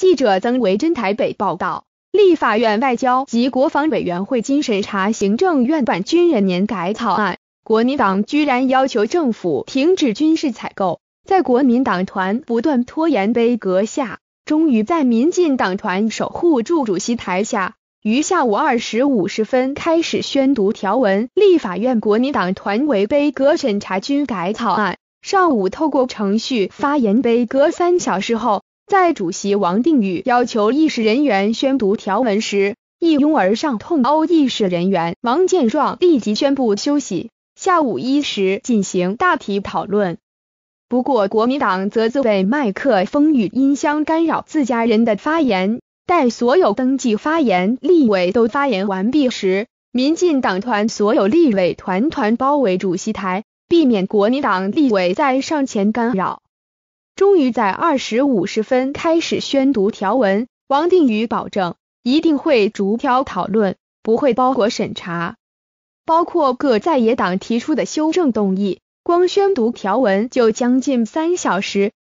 记者曾维珍台北报道，立法院外交及国防委员会经审查行政院版军人年改草案，国民党居然要求政府停止军事采购，在国民党团不断拖延杯阁下，终于在民进党团守护助主席台下，于下午二时五十分开始宣读条文。立法院国民党团为杯阁审查军改草案，上午透过程序发言杯阁三小时后。在主席王定宇要求议事人员宣读条文时，一拥而上痛殴议事人员。王建壮，立即宣布休息，下午一时进行大体讨论。不过国民党则自备麦克风与音箱干扰自家人的发言。待所有登记发言立委都发言完毕时，民进党团所有立委团团包围主席台，避免国民党立委再上前干扰。终于在二时五十分开始宣读条文，王定宇保证一定会逐条讨论，不会包括审查，包括各在野党提出的修正动议。光宣读条文就将近三小时。